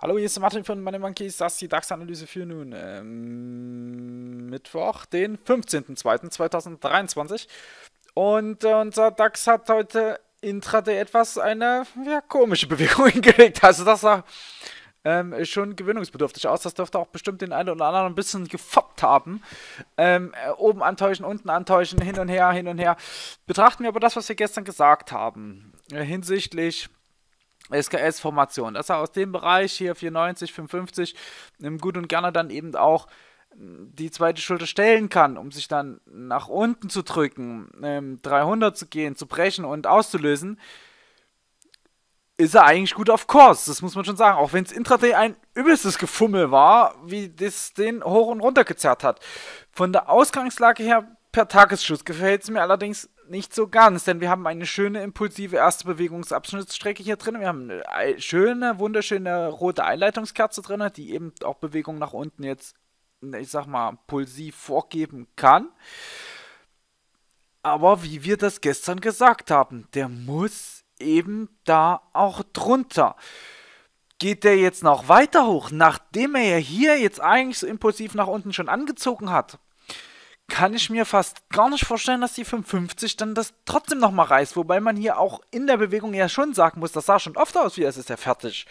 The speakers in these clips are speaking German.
Hallo, hier ist Martin von Money Monkeys. Das ist die DAX-Analyse für nun ähm, Mittwoch, den 15.02.2023. Und äh, unser DAX hat heute intraday etwas eine ja, komische Bewegung hingelegt. Also, das war ähm, schon gewöhnungsbedürftig aus. Das dürfte auch bestimmt den einen oder anderen ein bisschen gefoppt haben. Ähm, äh, oben antäuschen, unten antäuschen, hin und her, hin und her. Betrachten wir aber das, was wir gestern gesagt haben, äh, hinsichtlich SKS-Formation, dass er aus dem Bereich hier 490, 55 ähm, gut und gerne dann eben auch mm, die zweite Schulter stellen kann, um sich dann nach unten zu drücken, ähm, 300 zu gehen, zu brechen und auszulösen, ist er eigentlich gut auf Kurs. Das muss man schon sagen. Auch wenn es Intraday ein übelstes Gefummel war, wie das den hoch und runter gezerrt hat. Von der Ausgangslage her per Tagesschuss gefällt es mir allerdings nicht so ganz, denn wir haben eine schöne impulsive erste Bewegungsabschnittsstrecke hier drin. Wir haben eine schöne, wunderschöne rote Einleitungskerze drin, die eben auch Bewegung nach unten jetzt, ich sag mal, pulsiv vorgeben kann. Aber wie wir das gestern gesagt haben, der muss eben da auch drunter. Geht der jetzt noch weiter hoch, nachdem er ja hier jetzt eigentlich so impulsiv nach unten schon angezogen hat? Kann ich mir fast gar nicht vorstellen, dass die 550 dann das trotzdem nochmal reißt. Wobei man hier auch in der Bewegung ja schon sagen muss, das sah schon oft aus, wie es ist ja fertig.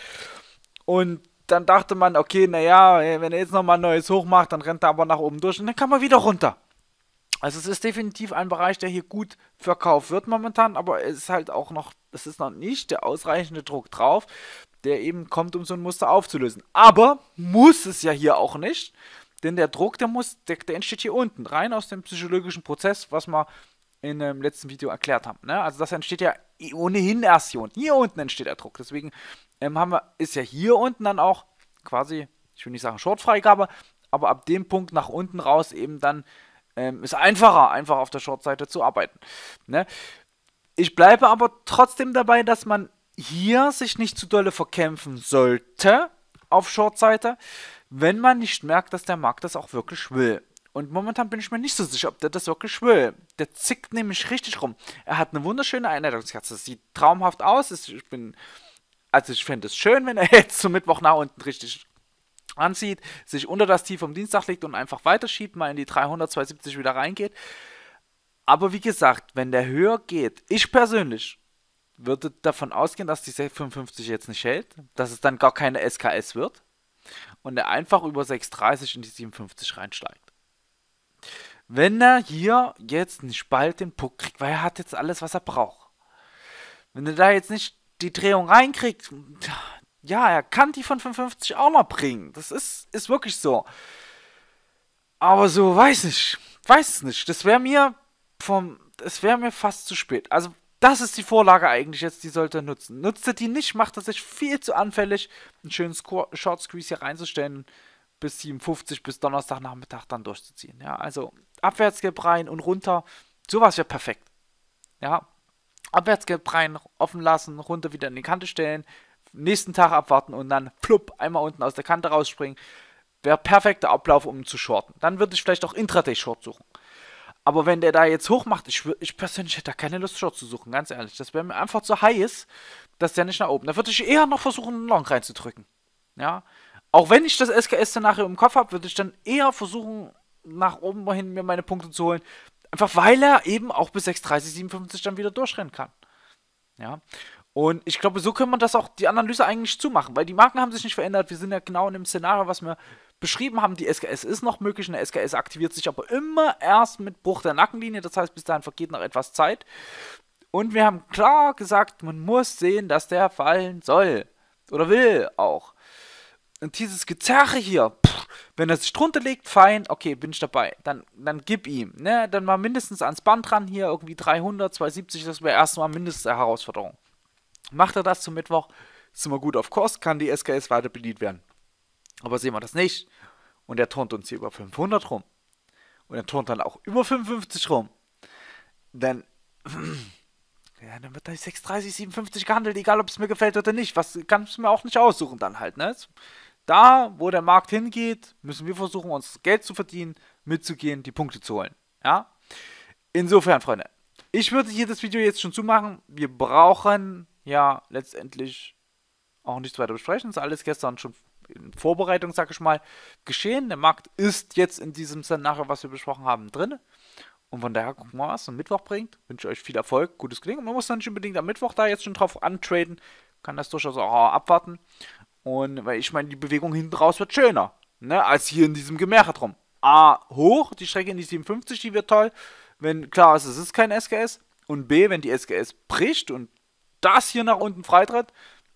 Und dann dachte man, okay, naja, wenn er jetzt nochmal ein neues hoch macht, dann rennt er aber nach oben durch und dann kann man wieder runter. Also es ist definitiv ein Bereich, der hier gut verkauft wird momentan, aber es ist halt auch noch, es ist noch nicht der ausreichende Druck drauf, der eben kommt, um so ein Muster aufzulösen. Aber muss es ja hier auch nicht, denn der Druck, der muss, der, der entsteht hier unten, rein aus dem psychologischen Prozess, was wir in dem letzten Video erklärt haben. Ne? Also das entsteht ja ohnehin erst hier unten. Hier unten entsteht der Druck. Deswegen ähm, haben wir, ist ja hier unten dann auch quasi, ich will nicht sagen Shortfreigabe, aber ab dem Punkt nach unten raus eben dann ähm, ist einfacher, einfach auf der Shortseite zu arbeiten. Ne? Ich bleibe aber trotzdem dabei, dass man hier sich nicht zu dolle verkämpfen sollte auf Shortseite, wenn man nicht merkt, dass der Markt das auch wirklich will. Und momentan bin ich mir nicht so sicher, ob der das wirklich will. Der zickt nämlich richtig rum. Er hat eine wunderschöne Einleitungskatze. Sieht traumhaft aus. Ich bin. Also ich fände es schön, wenn er jetzt zum Mittwoch nach unten richtig anzieht, sich unter das Tief vom Dienstag legt und einfach weiterschiebt, mal in die 300, 270 wieder reingeht. Aber wie gesagt, wenn der höher geht, ich persönlich würde davon ausgehen, dass die 655 jetzt nicht hält, dass es dann gar keine SKS wird und er einfach über 630 in die 57 reinsteigt. Wenn er hier jetzt nicht bald den Puck kriegt, weil er hat jetzt alles, was er braucht. Wenn er da jetzt nicht die Drehung reinkriegt, ja, er kann die von 55 auch noch bringen. Das ist, ist wirklich so. Aber so, weiß nicht. Weiß es nicht. Das wäre mir vom. Es wäre mir fast zu spät. Also, das ist die Vorlage eigentlich jetzt, die sollte er nutzen. Nutzt er die nicht, macht er sich viel zu anfällig, einen schönen Short Squeeze hier reinzustellen, bis 57, bis Donnerstagnachmittag dann durchzuziehen. Ja, also Abwärtsgelb rein und runter, sowas wäre perfekt. Ja, Abwärtsgelb rein, offen lassen, runter wieder in die Kante stellen, nächsten Tag abwarten und dann plupp einmal unten aus der Kante rausspringen. Wäre perfekter Ablauf, um zu shorten. Dann würde ich vielleicht auch Intraday-Short suchen. Aber wenn der da jetzt hoch macht, ich, ich persönlich hätte da keine Lust, Short zu suchen, ganz ehrlich. Das wäre mir einfach zu high dass der nicht nach oben. Da würde ich eher noch versuchen, einen Long reinzudrücken. Ja. Auch wenn ich das SKS-Szenario im Kopf habe, würde ich dann eher versuchen, nach oben hin mir meine Punkte zu holen. Einfach weil er eben auch bis 6,30, 57 dann wieder durchrennen kann. Ja. Und ich glaube, so können wir das auch die Analyse eigentlich zumachen, weil die Marken haben sich nicht verändert. Wir sind ja genau in dem Szenario, was wir beschrieben haben. Die SKS ist noch möglich, eine SKS aktiviert sich aber immer erst mit Bruch der Nackenlinie. Das heißt, bis dahin vergeht noch etwas Zeit. Und wir haben klar gesagt, man muss sehen, dass der fallen soll. Oder will auch. Und dieses Gezerre hier, pff, wenn er sich drunter legt, fein, okay, bin ich dabei. Dann, dann gib ihm. Ne? Dann mal mindestens ans Band ran hier, irgendwie 300, 270, das wäre erstmal mindestens eine Herausforderung. Macht er das zum Mittwoch, sind wir gut auf Kurs, kann die SKS weiter bedient werden. Aber sehen wir das nicht und er turnt uns hier über 500 rum und er turnt dann auch über 55 rum, dann, ja, dann wird da 6,30, 57 gehandelt, egal ob es mir gefällt oder nicht. Was kann es mir auch nicht aussuchen dann halt, ne? Da, wo der Markt hingeht, müssen wir versuchen, uns Geld zu verdienen, mitzugehen, die Punkte zu holen. Ja? Insofern, Freunde, ich würde hier das Video jetzt schon zumachen. Wir brauchen ja, letztendlich auch nichts weiter besprechen. Ist alles gestern schon in Vorbereitung, sag ich mal, geschehen. Der Markt ist jetzt in diesem Szenario, was wir besprochen haben, drin. Und von daher gucken wir, was am Mittwoch bringt. Wünsche euch viel Erfolg, gutes Gelingen. Man muss dann nicht unbedingt am Mittwoch da jetzt schon drauf antraden. Kann das durchaus auch abwarten. Und weil ich meine, die Bewegung hinten raus wird schöner, ne, als hier in diesem Gemächer drum. A, hoch, die Strecke in die 57, die wird toll. Wenn klar ist, es ist kein SKS. Und B, wenn die SKS bricht und das hier nach unten freitritt,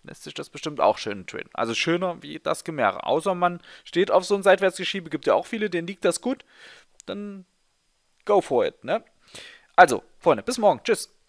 lässt sich das bestimmt auch schön traden. Also schöner wie das Gemäre. Außer man steht auf so ein Seitwärtsgeschiebe, gibt ja auch viele, denen liegt das gut. Dann go for it, ne? Also, Freunde, bis morgen. Tschüss.